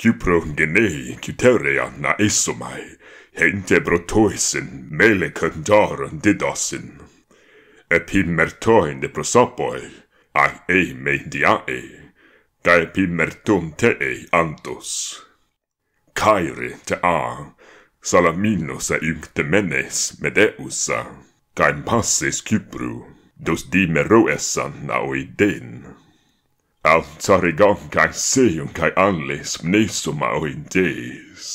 Cupro genei, cuterea na esomai, hente brotoisin, mele cantar didosin. Epi mertoin de prosopoi, a ei me diae, da epi mertum tee antos. Caire te a, salaminos a yncte menes medeusa, caim passes Cupro, dos dimeroesan na oidein. Altarigon kai seion kai anlis mnesuma oindis.